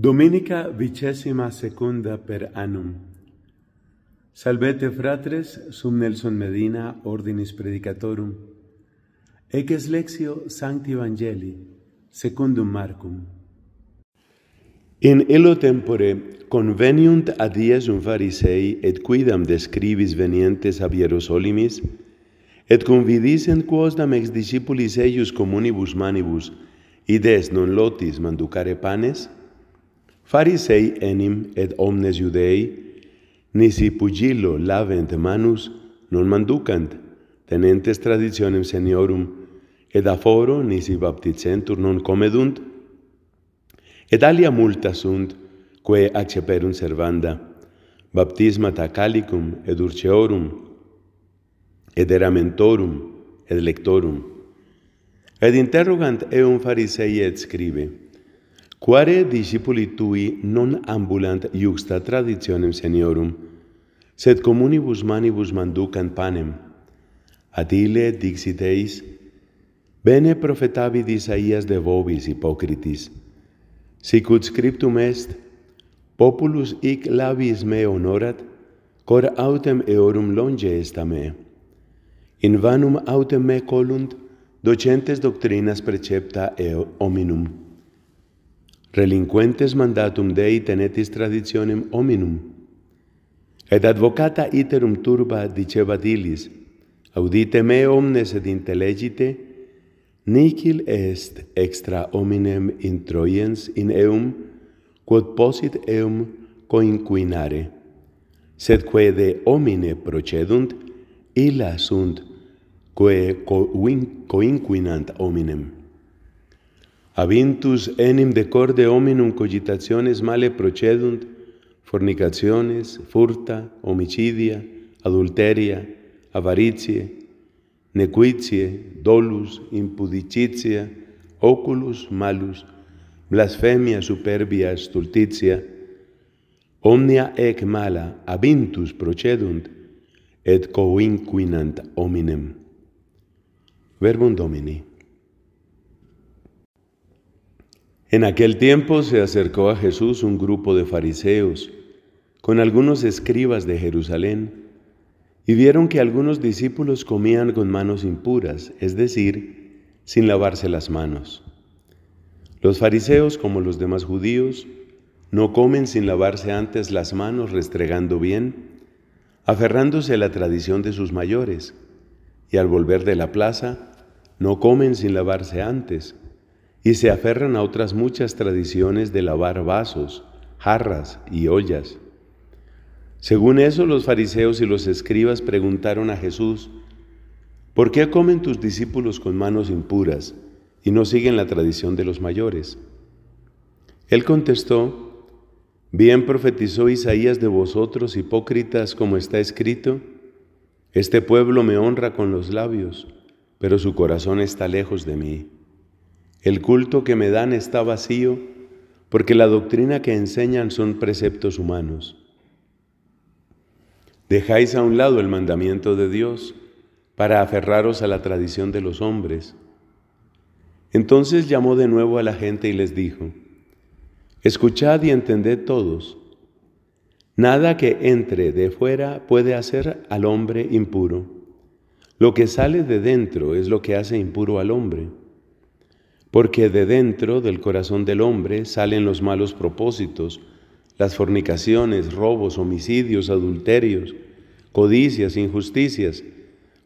DOMINICA vicesima SECUNDA per annum. Salvete fratres, sum Nelson Medina, ordinis predicatorum. Ec es lexio sancti evangelii, secundum marcum. In illo tempore conveniunt a dies un farisei et quidam describis venientes ab Hierosolimis, et convidisent quosdam ex discipulis eius communibus manibus, id non lotis manducare panes, Farisei enim et omnes judei, nisi pugillo lavent manus non manducant tenentes traditionem seniorum et aforo nisi baptizentur non comedunt et alia multa sunt quae acceperunt servanda baptisma ta calicum et urceorum et eramentorum et lectorum et interrogant eum farisei et scribe Quare discipuli tui non ambulant iuxta traditionem seniorum, sed comunibus manibus manducant panem. Ad ile dixit eis, bene profetavit Isaías de vobis hipocritis. Sicut scriptum est, populus ic labis me honorat, cor autem eorum longe est a me. In vanum autem me colunt, docentes doctrinas precepta eo hominum relinquentes mandatum Dei tenetis traditionem hominum. Et advocata iterum turba diceva dilis, audite me omnes ed intelegite, nicil est extra hominem introiens in eum, quod posit eum coinquinare. Sed quae de homine procedunt, illa sunt quae coinquinant hominem. Avintus enim de corde hominum cogitationes male procedunt, fornicationes, furta, homicidia, adulteria, avaritie, nequitie, dolus, impudicitia, oculus, malus, blasfemia, superbia, stultitia, omnia ec mala avintus procedunt, et coinquinant hominem. Verbum Domini. En aquel tiempo se acercó a Jesús un grupo de fariseos con algunos escribas de Jerusalén y vieron que algunos discípulos comían con manos impuras, es decir, sin lavarse las manos. Los fariseos, como los demás judíos, no comen sin lavarse antes las manos restregando bien, aferrándose a la tradición de sus mayores, y al volver de la plaza, no comen sin lavarse antes, y se aferran a otras muchas tradiciones de lavar vasos, jarras y ollas. Según eso, los fariseos y los escribas preguntaron a Jesús, ¿por qué comen tus discípulos con manos impuras y no siguen la tradición de los mayores? Él contestó, bien profetizó Isaías de vosotros, hipócritas, como está escrito, este pueblo me honra con los labios, pero su corazón está lejos de mí. El culto que me dan está vacío porque la doctrina que enseñan son preceptos humanos. Dejáis a un lado el mandamiento de Dios para aferraros a la tradición de los hombres. Entonces llamó de nuevo a la gente y les dijo, escuchad y entended todos, nada que entre de fuera puede hacer al hombre impuro, lo que sale de dentro es lo que hace impuro al hombre porque de dentro del corazón del hombre salen los malos propósitos, las fornicaciones, robos, homicidios, adulterios, codicias, injusticias,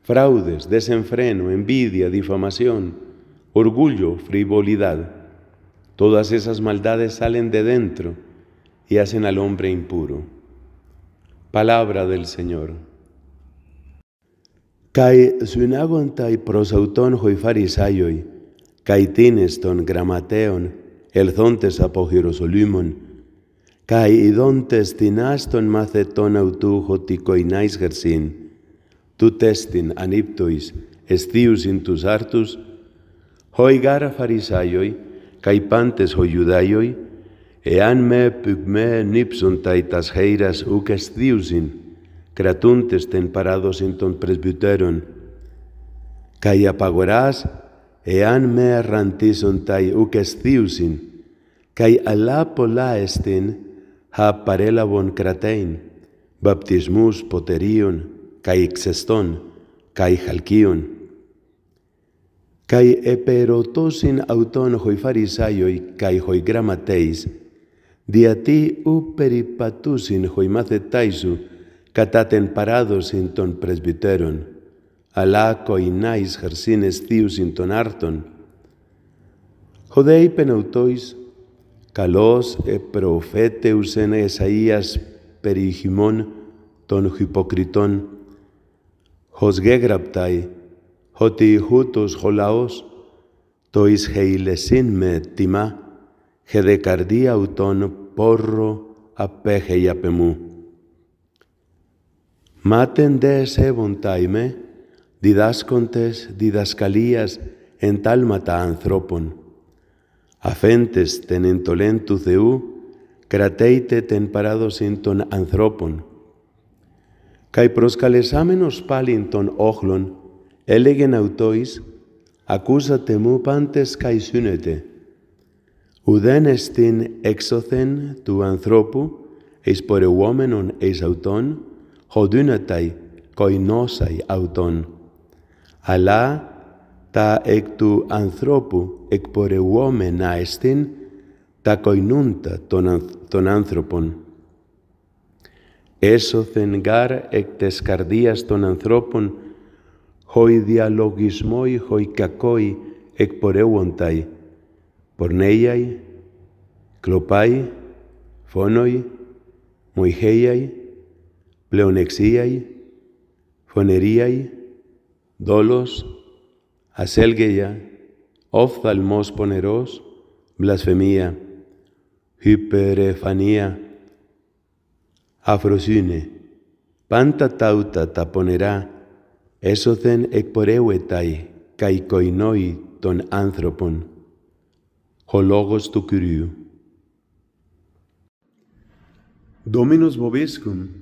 fraudes, desenfreno, envidia, difamación, orgullo, frivolidad. Todas esas maldades salen de dentro y hacen al hombre impuro. Palabra del Señor. Kai y prosautón hoy καητίνης των γραμματέων, ελθόντες από Ιεροσολύμων, καί ειδόντες τεινάς των μαθετών αυτού χωτικοϊνάης γερσίν, τούτες την ανύπτοης εστίουσιν τους άρτους, χοι γάρα φαρισάιοι, καί πάντες χοι Ιουδάιοι, εάν με πυγμέ νύψον τα ητας χέιρας ουκ εστίουσιν, κρατούντες την παράδοσιν των πρεσβυτέρων, καί απαγοράς Ean me arrantizon tai o kestiusin kai alla polaestin ha parela boncratein baptismous poterion kai exeston kai chalkion kai eperotosin auton hoi pharisaioi kai hoi grammateis dia ti o peripatousin hoi matetai zu kataten paradosin ton presbyteron αλλά κοϊνά εις χαρσίνες τόν των άρτων. Χωδέι είπεν καλός επροφέτεους εν Εσαΐας περί χειμών των χυποκριτών, χως γέγραπταί, ότι χούτος λαός το εις χειλεσίν με τιμά, χεδεκαρδία ουτών πόρρο απέχει απ' Μάτεν δε με διδάσκοντες διδασκαλίας εν τάλματα ανθρώπων. Αφέντες τεν εντολέν του Θεού, κρατέιτε τεν παράδοσιν των ανθρώπων. Καί προσκαλεσάμενος πάλιν των όχλων, έλεγεν αυτοίς, ακούσατε μου πάντες καί σύνετε. Ουδέν εστίν έξωθεν του ανθρώπου, εις πορευόμενον εις αυτόν, χοδύναται νόσαι αυτόν αλλά τα εκ του ανθρώπου εκπορευόμενα εστιν τα κοϊνούντα των, των άνθρωπων. Έσωθεν γάρ εκ της καρδίας των ανθρώπων χοι διαλογισμοί χοι κακοί εκπορεύονταί, πορνέιαι, κλοπάι, φόνοι, μοϊχέιαι, πλεονεξίαι, φωνερίαι, dolos, aselgeia, oftalmos poneros, blasfemia, hiperefania, afrosine, pantatauta taponerá, esocen ekporeuetai, koinoi ton anthropon, hologos tu Dominus vobiscum.